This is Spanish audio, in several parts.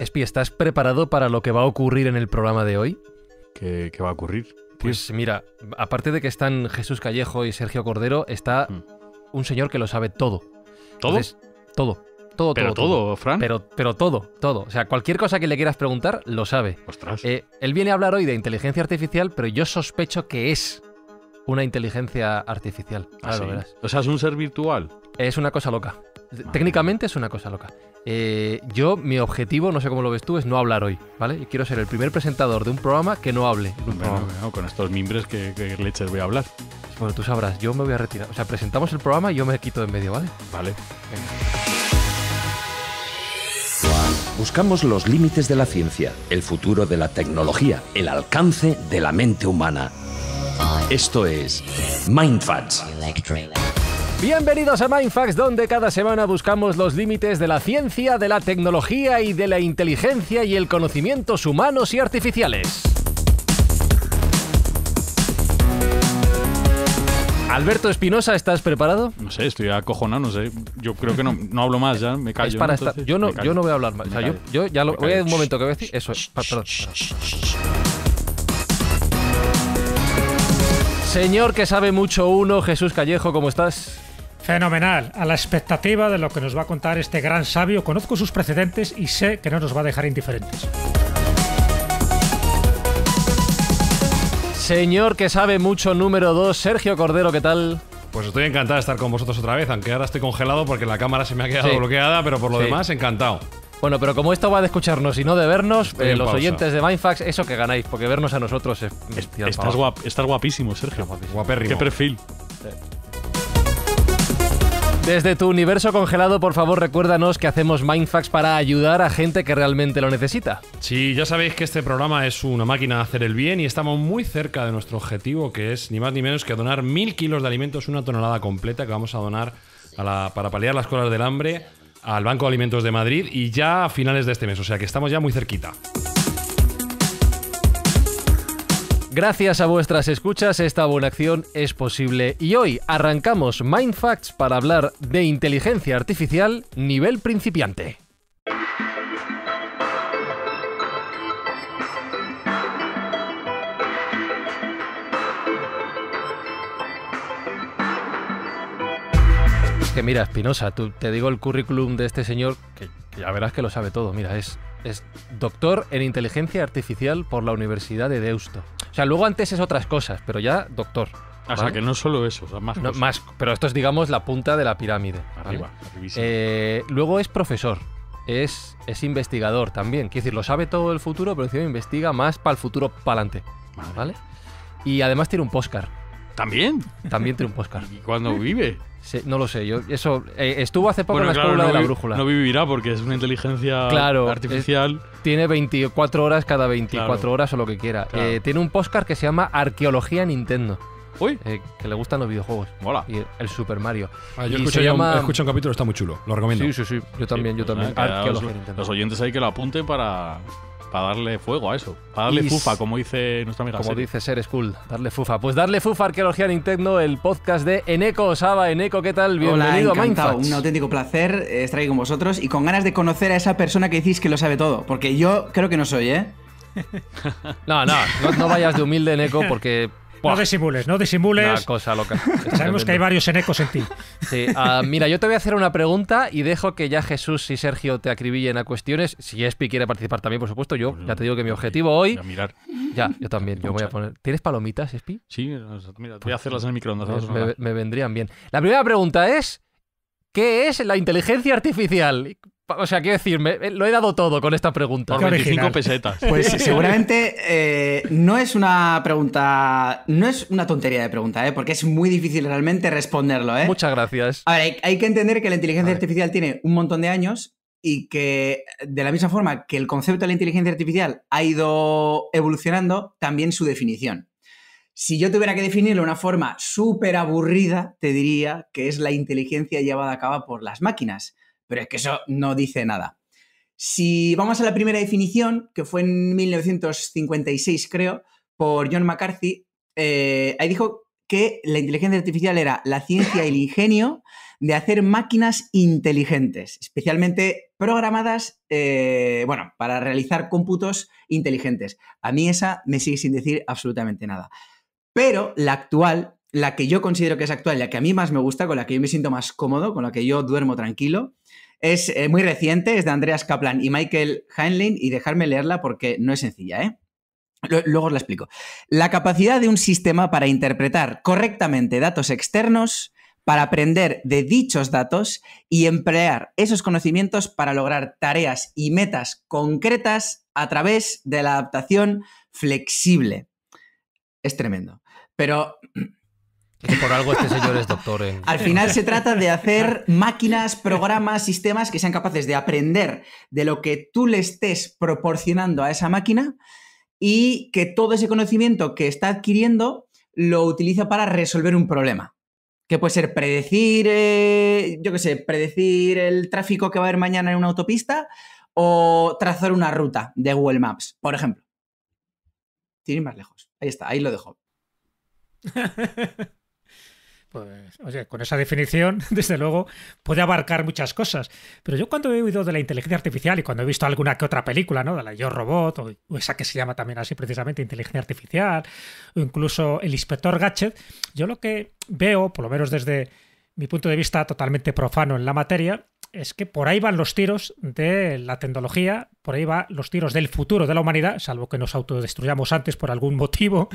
Espi, ¿estás preparado para lo que va a ocurrir en el programa de hoy? ¿Qué, va a ocurrir? Pues mira, aparte de que están Jesús Callejo y Sergio Cordero, está mm. un señor que lo sabe todo. ¿Todo? todo. Todo, pero todo, Fran. Pero, pero todo, todo. O sea, cualquier cosa que le quieras preguntar, lo sabe. Ostras. Eh, él viene a hablar hoy de inteligencia artificial, pero yo sospecho que es una inteligencia artificial. ¿Ah, O sea, es un ser virtual. Es una cosa loca. Ah. Técnicamente es una cosa loca. Eh, yo, mi objetivo, no sé cómo lo ves tú, es no hablar hoy, ¿vale? quiero ser el primer presentador de un programa que no hable. con estos mimbres, que, leches voy a hablar? Bueno, tú sabrás, yo me voy a retirar. O sea, presentamos el programa y yo me quito de en medio, ¿vale? Vale. Buscamos los límites de la ciencia, el futuro de la tecnología, el alcance de la mente humana. Esto es MindFacts. Bienvenidos a Mindfax, donde cada semana buscamos los límites de la ciencia, de la tecnología y de la inteligencia y el conocimiento humanos y artificiales. Alberto Espinosa, ¿estás preparado? No sé, estoy acojonado, no sé. Yo creo que no, hablo más ya, me callo. Es para yo, no, yo no voy a hablar más. O sea, yo, ya voy a un momento que voy a decir. Eso es. perdón. Señor que sabe mucho uno, Jesús Callejo, ¿cómo estás? Fenomenal, a la expectativa de lo que nos va a contar este gran sabio, conozco sus precedentes y sé que no nos va a dejar indiferentes. Señor que sabe mucho, número 2, Sergio Cordero, ¿qué tal? Pues estoy encantado de estar con vosotros otra vez, aunque ahora estoy congelado porque la cámara se me ha quedado bloqueada, pero por lo demás, encantado. Bueno, pero como esto va de escucharnos y no de vernos, eh, los oyentes de Mindfax, eso que ganáis, porque vernos a nosotros es... estás, guapísimo, Sergio. Guapísimo. Qué perfil. Desde tu universo congelado, por favor, recuérdanos que hacemos Mindfax para ayudar a gente que realmente lo necesita. Sí, ya sabéis que este programa es una máquina de hacer el bien y estamos muy cerca de nuestro objetivo, que es ni más ni menos que donar mil kilos de alimentos, una tonelada completa que vamos a donar para paliar las colas del hambre al Banco de Alimentos de Madrid y ya a finales de este mes. O sea que estamos ya muy cerquita. Gracias a vuestras escuchas, esta buena acción es posible y hoy arrancamos Mind Facts para hablar de inteligencia artificial nivel principiante. Es que mira, Espinosa, te digo el currículum de este señor, que ya verás que lo sabe todo, mira, es es doctor en inteligencia artificial por la Universidad de Deusto. O sea, luego antes es otras cosas, pero ya doctor. O sea, que no solo eso, o sea, más, Pero esto es, digamos, la punta de la pirámide. Arriba, eh, Luego es profesor, es, es investigador también. Quiere decir, lo sabe todo el futuro, pero encima investiga más para el futuro para adelante. ¿Vale? Y además tiene un postcard. ¿También? También tiene un postcard. ¿Y cuando vive? no lo sé, yo eso eh, estuvo hace poco en la escuela de la brújula. No vivirá porque es una inteligencia artificial. tiene 24 horas cada 24 horas o lo que quiera. Eh, tiene un postcard que se llama Arqueología Nintendo. Uy. Eh, que le gustan los videojuegos. Mola. Y el Super Mario. Ah, yo un capítulo, está muy chulo. Lo recomiendo. Sí, sí, sí. Yo también, yo pues también. Arqueología los, los, oyentes hay que lo apunten para, para darle fuego a eso, para darle fufa, como dice nuestra amiga. Como dice Ser School, darle fufa. Pues darle fufa Arqueología Nintendo, el podcast de Eneco Saba. Eneco, ¿qué tal? Bienvenido Un auténtico placer estar aquí con vosotros y con ganas de conocer a esa persona que decís que lo sabe todo, porque yo creo que no soy, ¿eh? No, no, no, no vayas de humilde, Eneco, porque no disimules, no disimules. Una cosa loca. Sabemos que hay varios enecos en ti. Ah, mira, yo te voy a hacer una pregunta y dejo que ya Jesús y Sergio te acribillen a cuestiones. Si Espi quiere participar también, por supuesto, yo ya te digo que mi objetivo hoy. A mirar. Ya, yo también. voy a poner. ¿Tienes palomitas, Espi? Sí, voy a hacerlas en el microondas. me vendrían bien. La primera pregunta es. ¿Qué es la inteligencia artificial? O sea, quiero decir, eh, lo he dado todo con esta pregunta. 25 pesetas. Pues seguramente eh, no es una pregunta. No es una tontería de pregunta, ¿eh? porque es muy difícil realmente responderlo. Eh. Muchas gracias. hay, hay que entender que la inteligencia artificial tiene un montón de años y que de la misma forma que el concepto de la inteligencia artificial ha ido evolucionando, también su definición. Si yo tuviera que definirlo de una forma súper aburrida, te diría que es la inteligencia llevada a cabo por las máquinas pero es que eso no dice nada. Si vamos a la primera definición, que fue en 1956, creo, por John McCarthy, eh, ahí dijo que la inteligencia artificial era la ciencia y el ingenio de hacer máquinas inteligentes, especialmente programadas, eh, bueno, para realizar cómputos inteligentes. A mí esa me sigue sin decir absolutamente nada. Pero la actual la que yo considero que es actual, la que a mí más me gusta, con la que yo me siento más cómodo, con la que yo duermo tranquilo, es eh, muy reciente, es de Andreas Kaplan y Michael Heinlein, y dejarme leerla porque no es sencilla, ¿eh? Luego os la explico. La capacidad de un sistema para interpretar correctamente datos externos, para aprender de dichos datos y emplear esos conocimientos para lograr tareas y metas concretas a través de la adaptación flexible. Es tremendo. Pero por algo este Al final se trata de hacer máquinas, programas, sistemas que sean capaces de aprender de lo que tú le estés proporcionando a esa máquina y que todo ese conocimiento que está adquiriendo lo utiliza para resolver un problema. Que puede ser predecir, eh, yo qué sé, predecir el tráfico que va a haber mañana en una autopista o trazar una ruta de Google Maps, por ejemplo. Tiene más lejos. Ahí está, ahí lo dejo. pues, oye, con esa definición, desde luego, puede abarcar muchas cosas. Pero yo cuando he oído de la inteligencia artificial y cuando he visto alguna que otra película, ¿no? De la Yo Robot, o, esa que se llama también así precisamente inteligencia artificial, o incluso el inspector Gadget, yo lo que veo, por lo menos desde mi punto de vista totalmente profano en la materia, es que por ahí van los tiros de la tecnología, por ahí van los tiros del futuro de la humanidad, salvo que nos autodestruyamos antes por algún motivo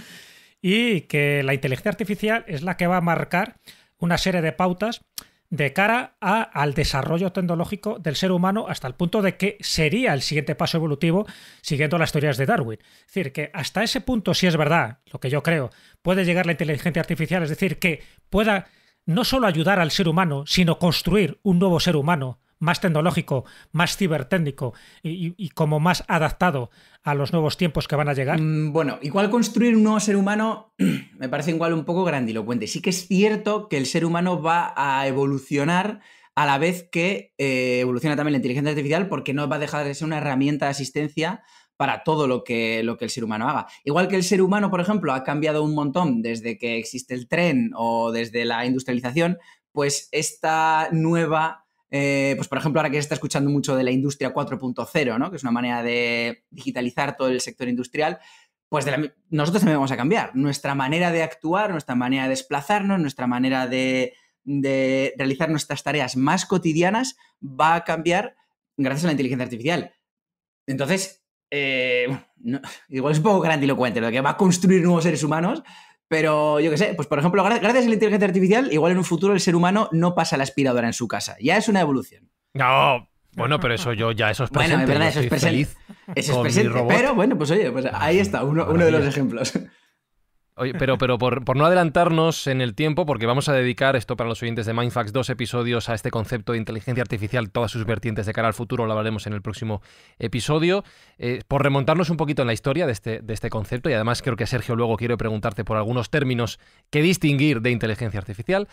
y que la inteligencia artificial es la que va a marcar una serie de pautas de cara a, al desarrollo tecnológico del ser humano hasta el punto de que sería el siguiente paso evolutivo siguiendo las teorías de Darwin. Es decir, que hasta ese punto, si es verdad, lo que yo creo, puede llegar la inteligencia artificial, es decir, que pueda no solo ayudar al ser humano, sino construir un nuevo ser humano más tecnológico, más cibertécnico y, y, como más adaptado a los nuevos tiempos que van a llegar? Mm, bueno, igual construir un nuevo ser humano me parece igual un poco grandilocuente. Sí que es cierto que el ser humano va a evolucionar a la vez que eh, evoluciona también la inteligencia artificial porque no va a dejar de ser una herramienta de asistencia para todo lo que, lo que el ser humano haga. Igual que el ser humano, por ejemplo, ha cambiado un montón desde que existe el tren o desde la industrialización, pues esta nueva eh, pues por ejemplo, ahora que se está escuchando mucho de la industria 4.0, ¿no? que es una manera de digitalizar todo el sector industrial, pues nosotros también vamos a cambiar. Nuestra manera de actuar, nuestra manera de desplazarnos, nuestra manera de, realizar nuestras tareas más cotidianas va a cambiar gracias a la inteligencia artificial. Entonces, eh, igual es un poco grandilocuente lo que va a construir nuevos seres humanos, pero yo qué sé, pues por ejemplo, gracias a la inteligencia artificial, igual en un futuro el ser humano no pasa la aspiradora en su casa. Ya es una evolución. No, bueno, pero eso yo ya, eso es presente. Bueno, es verdad, eso es presente. es Pero bueno, pues oye, pues ahí está, uno de los ejemplos pero, pero por, no adelantarnos en el tiempo, porque vamos a dedicar esto para los oyentes de Mindfax dos episodios a este concepto de inteligencia artificial, todas sus vertientes de cara al futuro, lo hablaremos en el próximo episodio. Eh, por remontarnos un poquito en la historia de este, de este concepto, y además creo que Sergio luego quiere preguntarte por algunos términos que distinguir de inteligencia artificial.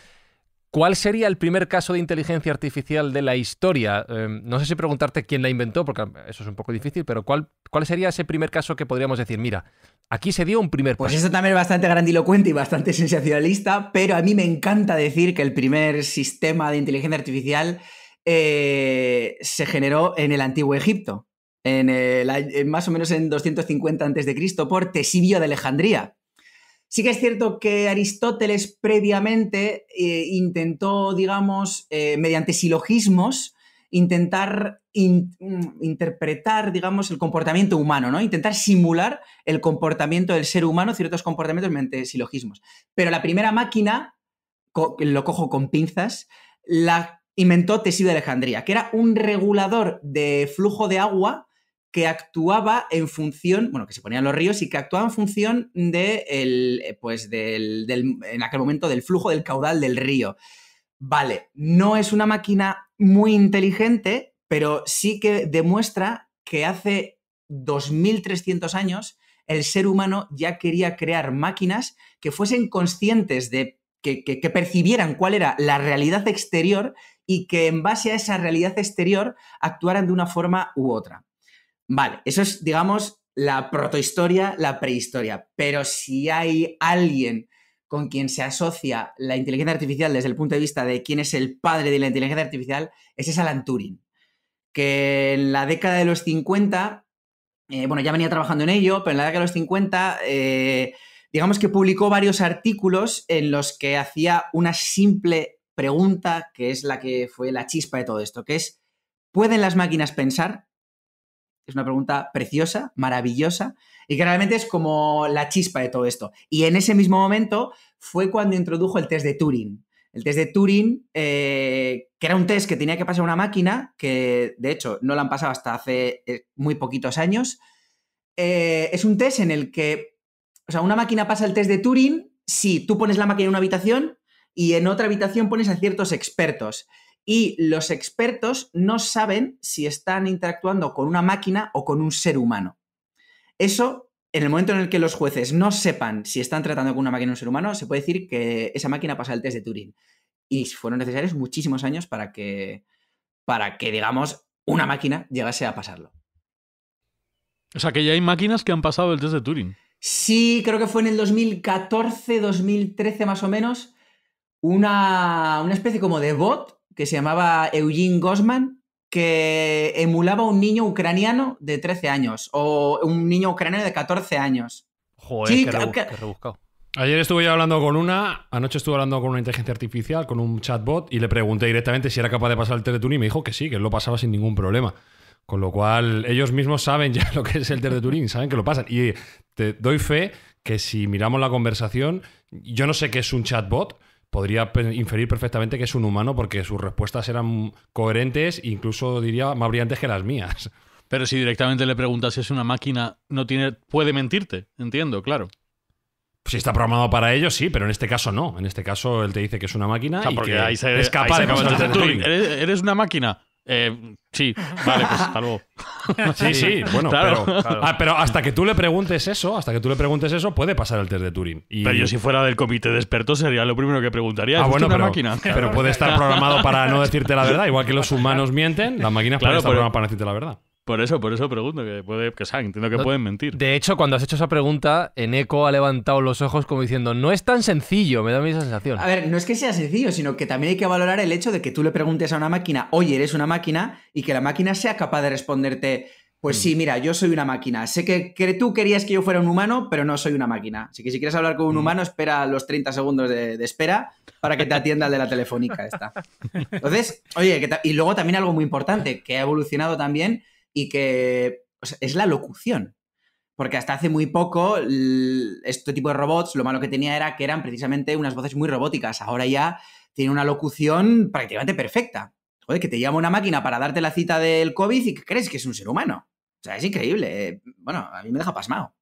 ¿Cuál sería el primer caso de inteligencia artificial de la historia? Em, no sé si preguntarte quién la inventó, porque em, eso es un poco difícil, pero ¿cuál, cuál sería ese primer caso que podríamos decir, mira, aquí se dio un primer pues paso? Pues eso también es bastante grandilocuente y bastante sensacionalista, pero a mí me encanta decir que el primer sistema de inteligencia artificial eh, se generó en el antiguo Egipto, en, más o menos en 250 a.C., por Tesibio de Alejandría Sí que es cierto que Aristóteles previamente eh, intentó, digamos, eh, mediante silogismos, intentar mm, interpretar, digamos, el comportamiento humano, ¿no? Intentar simular el comportamiento del ser humano, ciertos comportamientos mediante silogismos. Pero la primera máquina, lo cojo con pinzas, la inventó Teseo de Alejandría, que era un regulador de flujo de agua que actuaba en función, bueno, que se ponían los ríos y que actuaba en función de eh, pues del, en aquel momento del flujo del caudal del río. Vale, no es una máquina muy inteligente, pero sí que demuestra que hace 2.300 años el ser humano ya quería crear máquinas que fuesen conscientes de que, percibieran cuál era la realidad exterior y que en base a esa realidad exterior actuaran de una forma u otra. Vale, eso es, digamos, la protohistoria, la prehistoria. Pero si hay alguien con quien se asocia la inteligencia artificial desde el punto de vista de quién es el padre de la inteligencia artificial, ese es Alan Turing, que en la década de los 50, eh, bueno, ya venía trabajando en ello, pero en la década de los 50, eh, digamos que publicó varios artículos en los que hacía una simple pregunta, que es la que fue la chispa de todo esto, que es, ¿pueden las máquinas pensar? Es una pregunta preciosa, maravillosa, y que realmente es como la chispa de todo esto. Y en ese mismo momento fue cuando introdujo el test de Turing. El test de Turing, eh, que era un test que tenía que pasar una máquina, que de hecho no la han pasado hasta hace eh, muy poquitos años, eh, es un test en el que, o sea, una máquina pasa el test de Turing si tú pones la máquina en una habitación y en otra habitación pones a ciertos expertos y los expertos no saben si están interactuando con una máquina o con un ser humano. Eso, en el momento en el que los jueces no sepan si están tratando con una máquina o un ser humano, se puede decir que esa máquina pasa el test de Turing. Y fueron necesarios muchísimos años para que, para que digamos, una máquina llegase a pasarlo. O sea, que ya hay máquinas que han pasado el test de Turing. Sí, creo que fue en el 2014, 2013 más o menos, una, una especie como de bot que se llamaba Eugene Gosman, que emulaba un niño ucraniano de 13 años o un niño ucraniano de 14 años. Joder, rebuscado. Ayer estuve yo hablando con una, anoche estuve hablando con una inteligencia artificial, con un chatbot, y le pregunté directamente si era capaz de pasar el Teletuning y me dijo que sí, que lo pasaba sin ningún problema. Con lo cual, ellos mismos saben ya lo que es el test de Turing, saben que lo pasan. Y te doy fe que si miramos la conversación, yo no sé qué es un chatbot, podría inferir perfectamente que es un humano porque sus respuestas eran coherentes, incluso diría más brillantes que las mías. Pero si directamente le preguntas si es una máquina, no tiene, puede mentirte, entiendo, claro. Si está programado para ello, sí, pero en este caso no. En este caso él te dice que es una máquina y ahí se, es de ¿Eres una máquina? Eh, sí, vale, pues hasta luego. sí, sí, bueno, claro. Ah, pero, hasta que tú le preguntes eso, hasta que tú le preguntes eso, puede pasar el test de Turing. Pero yo si fuera del comité de expertos sería lo primero que preguntaría. Ah, pero, máquina? pero puede estar programado para no decirte la verdad, igual que los humanos mienten, las máquinas pueden estar programadas para no decirte la verdad. Por eso, por eso pregunto, que, puede, que entiendo que pueden mentir. De hecho, cuando has hecho esa pregunta, Eneco ha levantado los ojos como diciendo, no es tan sencillo, me da esa sensación. A ver, no es que sea sencillo, sino que también hay que valorar el hecho de que tú le preguntes a una máquina, oye, eres una máquina, y que la máquina sea capaz de responderte, pues sí, mm. mira, yo soy una máquina. Sé que, tú querías que yo fuera un humano, pero no soy una máquina. Así que si quieres hablar con un mm. humano, espera los 30 segundos de, espera para que te atienda el de la telefónica esta. Entonces, oye, y luego también algo muy importante, que ha evolucionado también y que es la locución. Porque hasta hace muy poco este tipo de robots lo malo que tenía era que eran precisamente unas voces muy robóticas. Ahora ya tiene una locución prácticamente perfecta. Joder, que te llama una máquina para darte la cita del COVID y que crees que es un ser humano. O sea, es increíble. Eh. Bueno, a mí me deja pasmado.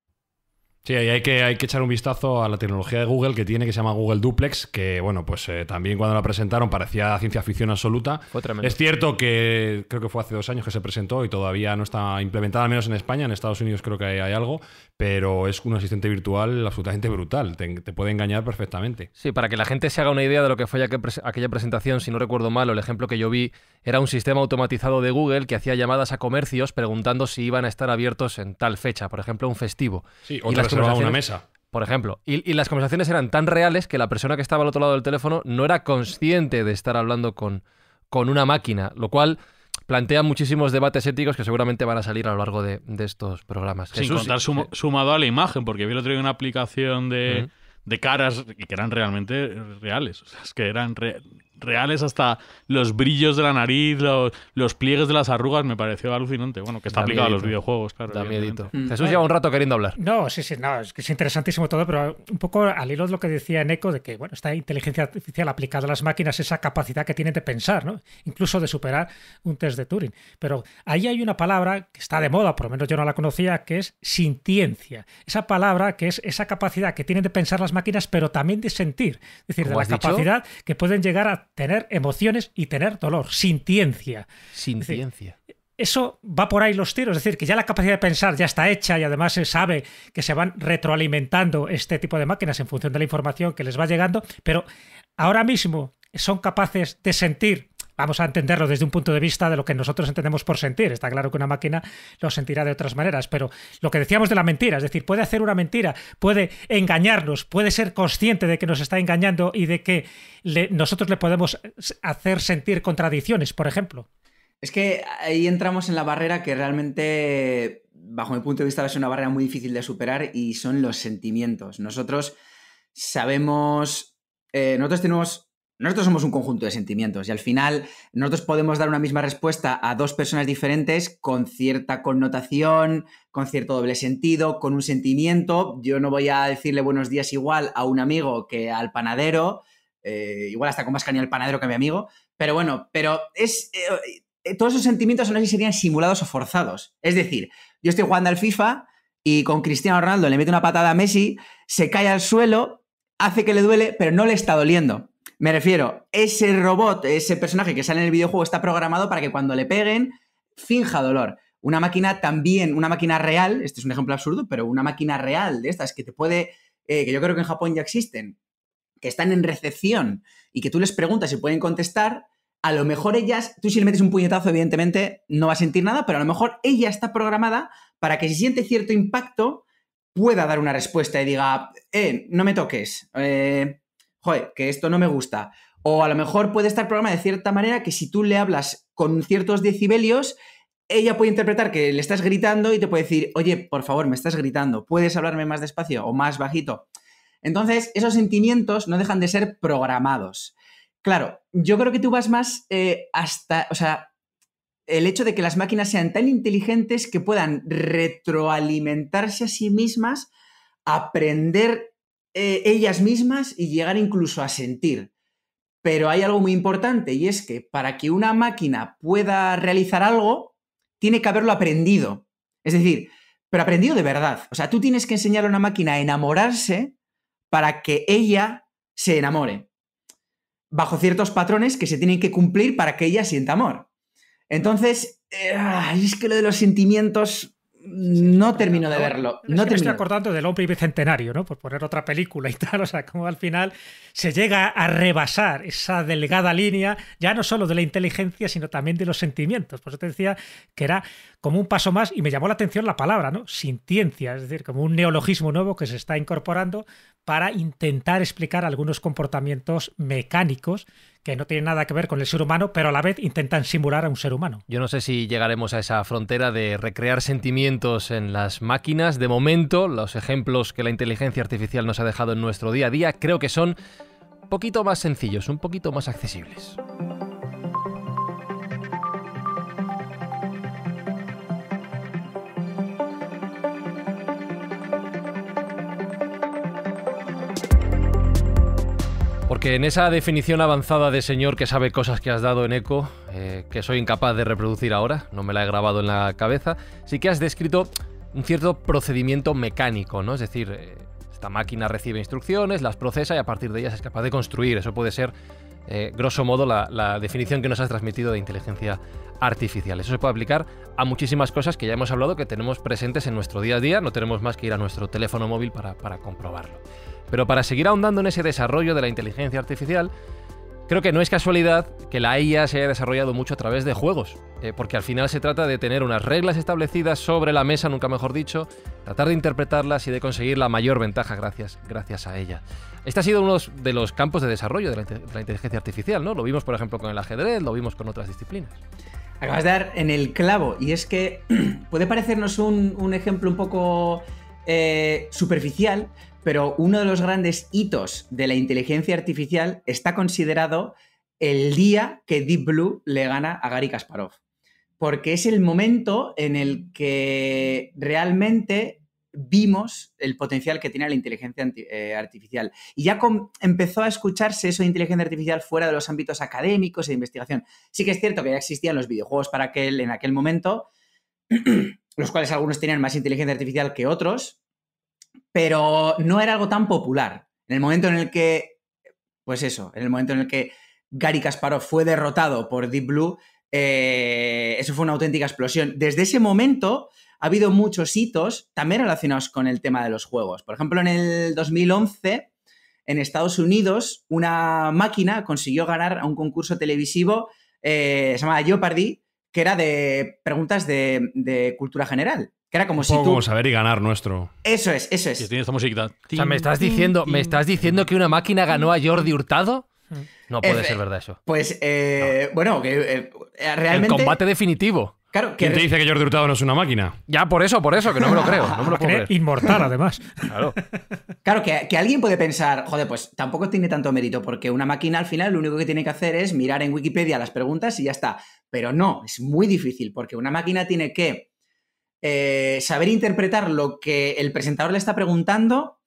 Sí, hay que, hay que echar un vistazo a la tecnología de Google que tiene, que se llama Google Duplex, que bueno, pues eh, también cuando la presentaron parecía ciencia ficción absoluta. Es cierto que creo que fue hace dos años que se presentó y todavía no está implementada, al menos en España, en Estados Unidos creo que hay algo, pero es un asistente virtual absolutamente brutal, te, puede engañar perfectamente. Sí, para que la gente se haga una idea de lo que fue aquella presentación, si no recuerdo mal, el ejemplo que yo vi era un sistema automatizado de Google que hacía llamadas a comercios preguntando si iban a estar abiertos en tal fecha, por ejemplo, un festivo. Sí, o te una mesa. Por ejemplo, y, y, las conversaciones eran tan reales que la persona que estaba al otro lado del teléfono no era consciente de estar hablando con, con una máquina, lo cual plantea muchísimos debates éticos que seguramente van a salir a lo largo de, estos programas. Sin contar sumado a la imagen, porque vi lo traigo día una aplicación de, caras que eran realmente reales. O sea, es que eran reales hasta los brillos de la nariz, los, pliegues de las arrugas, me pareció alucinante. Bueno, que está aplicado a los videojuegos, claro. Da miedito. Mm. Jesús lleva un rato queriendo hablar. No, sí, sí, no, es que es interesantísimo todo, pero un poco al hilo de lo que decía Neko, de que, bueno, esta inteligencia artificial aplicada a las máquinas, esa capacidad que tienen de pensar, ¿no? Incluso de superar un test de Turing. Pero ahí hay una palabra que está de moda, por lo menos yo no la conocía, que es sintiencia. Esa palabra que es esa capacidad que tienen de pensar las máquinas, pero también de sentir. Es decir, de la capacidad que pueden llegar a tener emociones y tener dolor, sintiencia. Sintiencia. eso va por ahí los tiros, es decir, que ya la capacidad de pensar ya está hecha y además se sabe que se van retroalimentando este tipo de máquinas en función de la información que les va llegando, pero ahora mismo son capaces de sentir vamos a entenderlo desde un punto de vista de lo que nosotros entendemos por sentir. Está claro que una máquina lo sentirá de otras maneras, pero lo que decíamos de la mentira, es decir, puede hacer una mentira, puede engañarnos, puede ser consciente de que nos está engañando y de que nosotros le podemos hacer sentir contradicciones, por ejemplo. Es que ahí entramos en la barrera que realmente, bajo mi punto de vista, va a una barrera muy difícil de superar y son los sentimientos. Nosotros sabemos, eh, nosotros tenemos nosotros somos un conjunto de sentimientos y al final nosotros podemos dar una misma respuesta a dos personas diferentes con cierta connotación, con cierto doble sentido, con un sentimiento. Yo no voy a decirle buenos días igual a un amigo que al panadero, eh, igual hasta con más cariño al panadero que a mi amigo, pero bueno, pero es... Eh, todos esos sentimientos son así, serían simulados o forzados. Es decir, yo estoy jugando al FIFA y con Cristiano Ronaldo le mete una patada a Messi, se cae al suelo, hace que le duele, pero no le está doliendo. Me refiero, ese robot, ese personaje que sale en el videojuego está programado para que cuando le peguen finja dolor. Una máquina también, una máquina real, este es un ejemplo absurdo, pero una máquina real de estas que te puede, eh, que yo creo que en Japón ya existen, que están en recepción y que tú les preguntas si pueden contestar, a lo mejor ellas, tú si le metes un puñetazo, evidentemente no va a sentir nada, pero a lo mejor ella está programada para que si siente cierto impacto pueda dar una respuesta y diga, eh, no me toques, eh, joder, que esto no me gusta. O a lo mejor puede estar programada de cierta manera que si tú le hablas con ciertos decibelios, ella puede interpretar que le estás gritando y te puede decir, oye, por favor, me estás gritando, ¿puedes hablarme más despacio o más bajito? Entonces, esos sentimientos no dejan de ser programados. Claro, yo creo que tú vas más eh, hasta, o sea, el hecho de que las máquinas sean tan inteligentes que puedan retroalimentarse a sí mismas, aprender eh, ellas mismas y llegar incluso a sentir. Pero hay algo muy importante y es que para que una máquina pueda realizar algo, tiene que haberlo aprendido. Es decir, pero aprendido de verdad. O sea, tú tienes que enseñar a una máquina a enamorarse para que ella se enamore. Bajo ciertos patrones que se tienen que cumplir para que ella sienta amor. Entonces, eh, es que lo de los sentimientos no termino de verlo. No me estoy acordando del hombre bicentenario, ¿no? Por poner otra película y tal. O sea, como al final se llega a rebasar esa delgada línea, ya no solo de la inteligencia, sino también de los sentimientos. Por eso te decía que era como un paso más, y me llamó la atención la palabra, ¿no? Sintiencia, es decir, como un neologismo nuevo que se está incorporando para intentar explicar algunos comportamientos mecánicos que no tienen nada que ver con el ser humano, pero a la vez intentan simular a un ser humano. Yo no sé si llegaremos a esa frontera de recrear sentimientos en las máquinas. De momento, los ejemplos que la inteligencia artificial nos ha dejado en nuestro día a día creo que son un poquito más sencillos, un poquito más accesibles. que en esa definición avanzada de señor que sabe cosas que has dado en eco, eh, que soy incapaz de reproducir ahora, no me la he grabado en la cabeza, sí que has descrito un cierto procedimiento mecánico, ¿no? Es decir, eh, esta máquina recibe instrucciones, las procesa y a partir de ellas es capaz de construir. Eso puede ser eh, grosso modo, la, la, definición que nos has transmitido de inteligencia artificial. Eso se puede aplicar a muchísimas cosas que ya hemos hablado, que tenemos presentes en nuestro día a día, no tenemos más que ir a nuestro teléfono móvil para, para comprobarlo. Pero para seguir ahondando en ese desarrollo de la inteligencia artificial, Creo que no es casualidad que la IA se haya desarrollado mucho a través de juegos, eh, porque al final se trata de tener unas reglas establecidas sobre la mesa, nunca mejor dicho, tratar de interpretarlas y de conseguir la mayor ventaja gracias, gracias a ella. Este ha sido uno de los campos de desarrollo de la, inteligencia artificial, ¿no? Lo vimos, por ejemplo, con el ajedrez, lo vimos con otras disciplinas. Acabas de dar en el clavo, y es que puede parecernos un, ejemplo un poco eh, superficial, pero uno de los grandes hitos de la inteligencia artificial está considerado el día que Deep Blue le gana a Gary Kasparov, porque es el momento en el que realmente vimos el potencial que tiene la inteligencia eh, artificial. Y ya empezó a escucharse eso de inteligencia artificial fuera de los ámbitos académicos e investigación. Sí que es cierto que ya existían los videojuegos para aquel, en aquel momento, los cuales algunos tenían más inteligencia artificial que otros, pero no era algo tan popular. En el momento en el que, pues eso, en el momento en el que Gary Kasparov fue derrotado por Deep Blue, eh, eso fue una auténtica explosión. Desde ese momento ha habido muchos hitos también relacionados con el tema de los juegos. Por ejemplo, en el 2011, en Estados Unidos, una máquina consiguió ganar a un concurso televisivo eh, llamado Jeopardy, que era de preguntas de cultura general era como si saber y ganar nuestro. Eso es, eso es. Que tiene esta musiquita. O sea, ¿me estás, diciendo, ¿me estás diciendo que una máquina ganó a Jordi Hurtado? No puede ser verdad eso. Pues, eh, bueno, que eh, realmente. El combate definitivo. Claro, que ¿Quién te dice que Jordi Hurtado no es una máquina? Ya, por eso, por eso, que no me lo creo. No me lo puedo Inmortal, además. Claro, claro que, que, alguien puede pensar, joder, pues tampoco tiene tanto mérito, porque una máquina al final lo único que tiene que hacer es mirar en Wikipedia las preguntas y ya está. Pero no, es muy difícil, porque una máquina tiene que eh, saber interpretar lo que el presentador le está preguntando,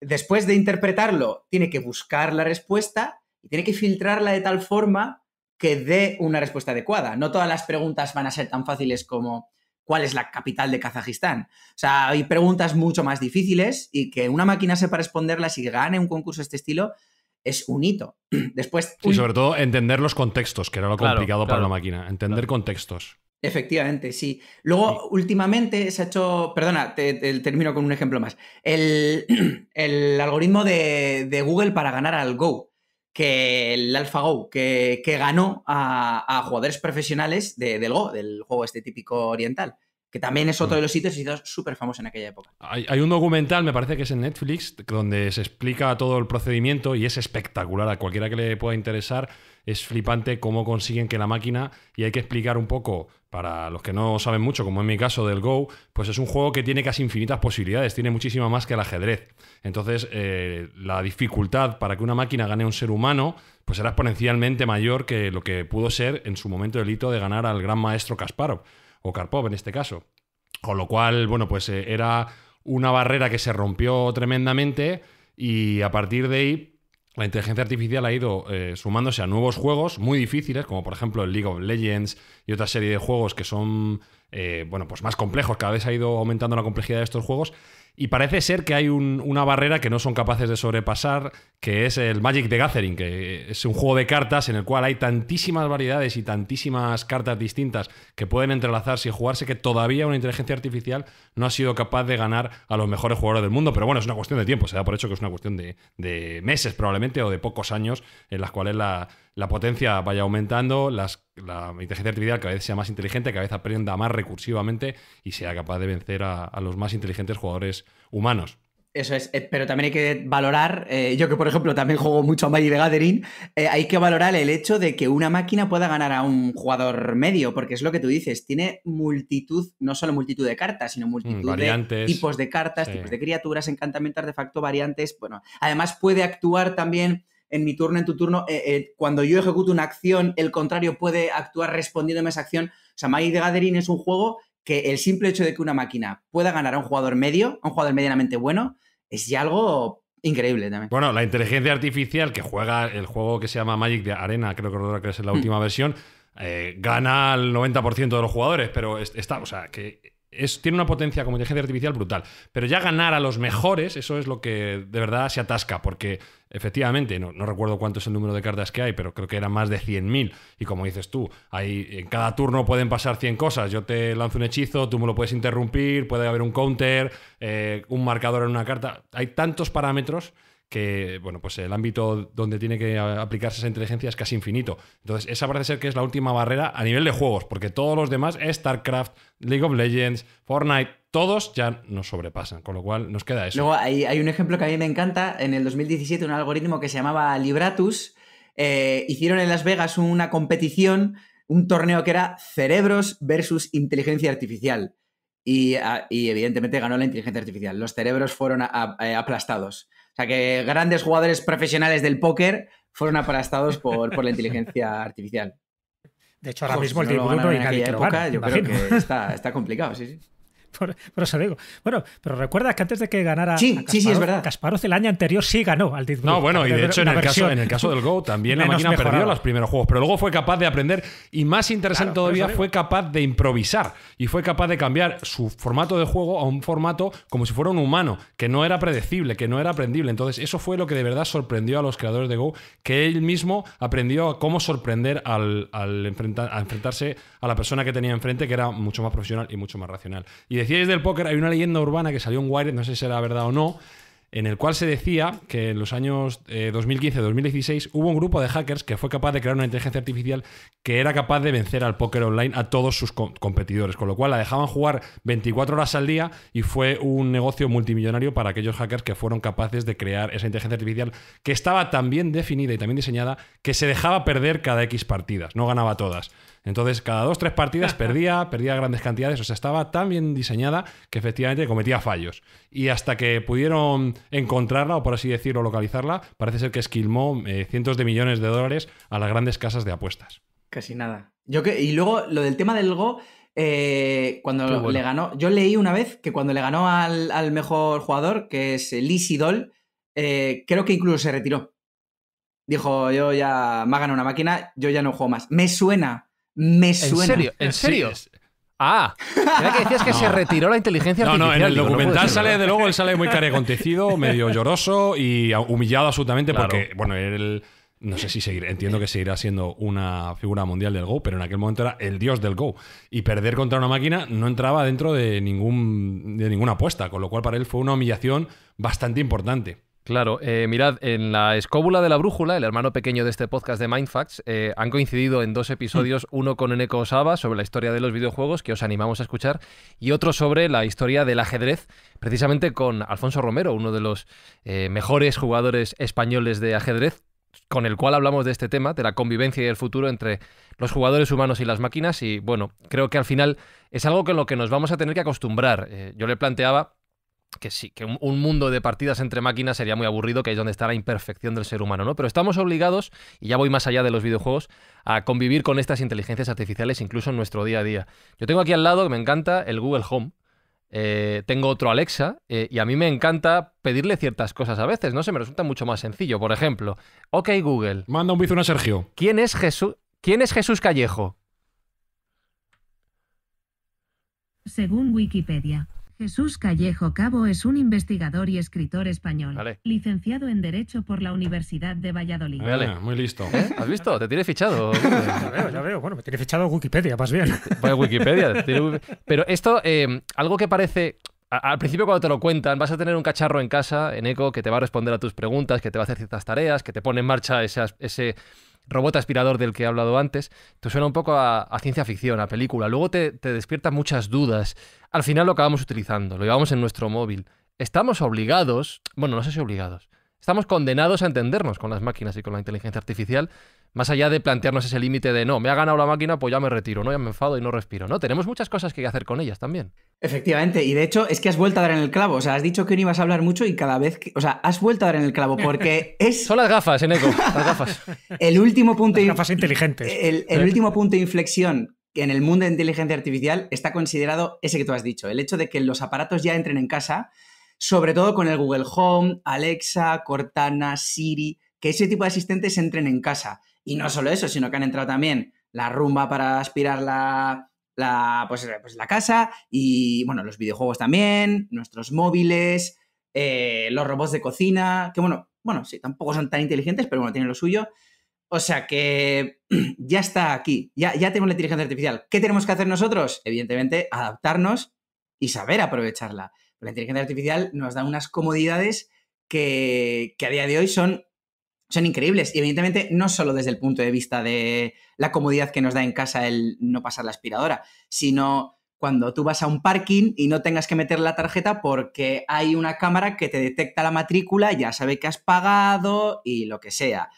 después de interpretarlo, tiene que buscar la respuesta y tiene que filtrarla de tal forma que dé una respuesta adecuada. No todas las preguntas van a ser tan fáciles como cuál es la capital de Kazajistán. O sea, hay preguntas mucho más difíciles y que una máquina sepa responderlas y gane un concurso de este estilo es un hito. Después. Y sobre todo entender los contextos, que era lo complicado para la máquina. Entender contextos. Efectivamente, sí. Luego, últimamente se ha hecho. Perdona, te, termino con un ejemplo más. El, algoritmo de, Google para ganar al Go, que el AlphaGo, que, que ganó a, jugadores profesionales del Go, del juego este típico oriental que también es otro mm. de los sitios y súper famoso en aquella época. Hay, un documental, me parece que es en Netflix, donde se explica todo el procedimiento y es espectacular. A cualquiera que le pueda interesar, es flipante cómo consiguen que la máquina, y hay que explicar un poco, para los que no saben mucho, como en mi caso del Go, pues es un juego que tiene casi infinitas posibilidades, tiene muchísima más que el ajedrez. Entonces, eh, la dificultad para que una máquina gane a un ser humano, pues era exponencialmente mayor que lo que pudo ser en su momento el hito de ganar al gran maestro Kasparov o Karpov en este caso. Con lo cual, bueno, pues eh, era una barrera que se rompió tremendamente y a partir de ahí la inteligencia artificial ha ido eh, sumándose a nuevos juegos muy difíciles, como por ejemplo el League of Legends y otra serie de juegos que son eh, bueno, pues más complejos. Cada vez ha ido aumentando la complejidad de estos juegos. Y parece ser que hay una barrera que no son capaces de sobrepasar, que es el Magic the Gathering, que es un juego de cartas en el cual hay tantísimas variedades y tantísimas cartas distintas que pueden entrelazarse y jugarse que todavía una inteligencia artificial no ha sido capaz de ganar a los mejores jugadores del mundo. Pero bueno, es una cuestión de tiempo, se da por hecho que es una cuestión de meses probablemente o de pocos años en las cuales la, la potencia vaya aumentando, las, la inteligencia artificial cada vez sea más inteligente, cada vez aprenda más recursivamente y sea capaz de vencer a, los más inteligentes jugadores humanos. Eso es, eh, pero también hay que valorar, eh, yo que por ejemplo también juego mucho a Magic the Gathering, eh, hay que valorar el hecho de que una máquina pueda ganar a un jugador medio, porque es lo que tú dices, tiene multitud, no solo multitud de cartas, sino multitud de tipos de cartas, tipos de criaturas, de facto, variantes, bueno, además puede actuar también en mi turno, en tu turno, eh, eh, cuando yo ejecuto una acción, el contrario puede actuar respondiéndome a esa acción. O sea, Magic the Gathering es un juego que el simple hecho de que una máquina pueda ganar a un jugador medio, a un jugador medianamente bueno, es ya algo increíble también. Bueno, la inteligencia artificial que juega el juego que se llama Magic de Arena, creo que es la hmm. última versión, eh, gana al 90% de los jugadores, pero está, o sea, que tiene una potencia como inteligencia artificial brutal. Pero ya ganar a los mejores, eso es lo que de verdad se atasca, porque efectivamente, no, recuerdo cuánto es el número de cartas que hay, pero creo que era más de 100.000. Y como dices tú, en cada turno pueden pasar 100 cosas. Yo te lanzo un hechizo, tú me lo puedes interrumpir, puede haber un counter, eh, un marcador en una carta. Hay tantos parámetros que bueno, pues el ámbito donde tiene que aplicarse esa inteligencia es casi infinito. Entonces, esa parece ser que es la última barrera a nivel de juegos, porque todos los demás, StarCraft, League of Legends, Fortnite, todos ya nos sobrepasan, con lo cual nos queda eso. Luego hay, un ejemplo que a mí me encanta, en el 2017 un algoritmo que se llamaba Libratus, eh, hicieron en Las Vegas una competición, un torneo que era cerebros versus inteligencia artificial. Y, ah, evidentemente ganó la inteligencia artificial. Los cerebros fueron eh, aplastados. O sea que grandes jugadores profesionales del póker fueron aplastados por, por la inteligencia artificial. De hecho, ahora mismo el no tributo y época, yo creo que está, está complicado, sí, sí. pero se eso digo. Bueno, pero recuerdas que antes de que ganara sí, sí, es verdad. el año anterior sí ganó al No, bueno, y de hecho en el, caso, en el caso del Go también la máquina perdió los primeros juegos, pero luego fue capaz de aprender y más interesante todavía fue capaz de improvisar y fue capaz de cambiar su formato de juego a un formato como si fuera un humano, que no era predecible, que no era aprendible. Entonces eso fue lo que de verdad sorprendió a los creadores de Go, que él mismo aprendió a cómo sorprender al, enfrentarse a la persona que tenía enfrente, que era mucho más profesional y mucho más racional. Y decíais del póker, hay una leyenda urbana que salió en Wired, no sé si era verdad o no, en el cual se decía que en los años 2015-2016 eh, hubo un grupo de hackers que fue capaz de crear una inteligencia artificial que era capaz de vencer al póker online a todos sus competidores, con lo cual la dejaban jugar 24 horas al día y fue un negocio multimillonario para aquellos hackers que fueron capaces de crear esa inteligencia artificial que estaba tan bien definida y también diseñada que se dejaba perder cada X partidas, no ganaba todas. Entonces, cada dos, tres partidas perdía, perdía grandes cantidades. O sea, estaba tan bien diseñada que efectivamente cometía fallos. Y hasta que pudieron encontrarla, o por así decirlo, localizarla, parece ser que esquilmó eh, cientos de millones de dólares a las grandes casas de apuestas. Casi nada. Yo que, y luego lo del tema del Go. Eh, cuando le ganó, yo leí una vez que cuando le ganó al, mejor jugador, que es Lee Doll eh, creo que incluso se retiró. Dijo, yo ya me ha ganado una máquina, yo ya no juego más. Me suena me suena. ¿En serio? ¿En serio? Ah, era que decías que se retiró la inteligencia artificial. No, no, en el documental sale, de luego, él sale muy carecontecido medio lloroso y humillado absolutamente porque, bueno, él, no sé si seguir, entiendo que seguirá siendo una figura mundial del Go, pero en aquel momento era el dios del Go. Y perder contra una máquina no entraba dentro de, ningún, de ninguna apuesta, con lo cual para él fue una humillación bastante importante. Claro, eh, mirad, en la escóbula de la brújula, el hermano pequeño de este podcast de Mindfacts, eh, han coincidido en dos episodios, mm. uno con Eneco Osaba sobre la historia de los videojuegos, que os animamos a escuchar, y otro sobre la historia del ajedrez, precisamente con Alfonso Romero, uno de los eh, mejores jugadores españoles de ajedrez, con el cual hablamos de este tema, de la convivencia y el futuro entre los jugadores humanos y las máquinas, y bueno, creo que al final es algo con lo que nos vamos a tener que acostumbrar. yo le planteaba que sí, que un, mundo de partidas entre máquinas sería muy aburrido, que es donde está la imperfección del ser humano, ¿no? Pero estamos obligados, y ya voy más allá de los videojuegos, a convivir con estas inteligencias artificiales incluso en nuestro día a día. Yo tengo aquí al lado, que me encanta, el Google Home. Eh, tengo otro Alexa eh, y a mí me encanta pedirle ciertas cosas a veces, no Se me resulta mucho más sencillo. Por ejemplo, ok Google. Manda un bizuno a Sergio. ¿Quién es Jesús? ¿Quién es Jesús Callejo? Según Wikipedia, Jesús Callejo Cabo es un investigador y escritor español, licenciado en Derecho por la Universidad de Valladolid. Ah, muy listo. ¿Eh? ¿Has visto? Te tiene fichado. ya veo, ya veo. Bueno, me tiene fichado Wikipedia, más bien. Vaya Wikipedia. Pero esto, eh, algo que parece... Al principio cuando te lo cuentan, vas a tener un cacharro en casa, en eco, que te va a responder a tus preguntas, que te va a hacer ciertas tareas, que te pone en marcha ese robot aspirador del que he hablado antes, te suena un poco a, ciencia ficción, a película. Luego te, te despierta muchas dudas. Al final lo acabamos utilizando, lo llevamos en nuestro móvil. Estamos obligados, bueno, no sé si obligados, estamos condenados a entendernos con las máquinas y con la inteligencia artificial más allá de plantearnos ese límite de no, me ha ganado la máquina, pues ya me retiro, ¿no? Ya me enfado y no respiro, ¿no? Tenemos muchas cosas que hacer con ellas también. Efectivamente, y de hecho es que has vuelto a dar en el clavo. O sea, has dicho que no ibas a hablar mucho y cada vez que. O sea, has vuelto a dar en el clavo porque es. Son las gafas, Eneco, las gafas. el último punto. Las gafas inteligentes. El, el último punto de inflexión en el mundo de inteligencia artificial está considerado ese que tú has dicho. El hecho de que los aparatos ya entren en casa, sobre todo con el Google Home, Alexa, Cortana, Siri que ese tipo de asistentes entren en casa. Y no solo eso, sino que han entrado también la rumba para aspirar la, la, pues, pues, casa y, bueno, los videojuegos también, nuestros móviles, eh, los robots de cocina, que, bueno, bueno, sí, tampoco son tan inteligentes, pero bueno, tienen lo suyo. O sea que ya está aquí, ya, ya tenemos la inteligencia artificial. ¿Qué tenemos que hacer nosotros? Evidentemente, adaptarnos y saber aprovecharla. La inteligencia artificial nos da unas comodidades que, que a día de hoy son son increíbles. Y evidentemente, no solo desde el punto de vista de la comodidad que nos da en casa el no pasar la aspiradora, sino cuando tú vas a un parking y no tengas que meter la tarjeta porque hay una cámara que te detecta la matrícula, ya sabe que has pagado y lo que sea.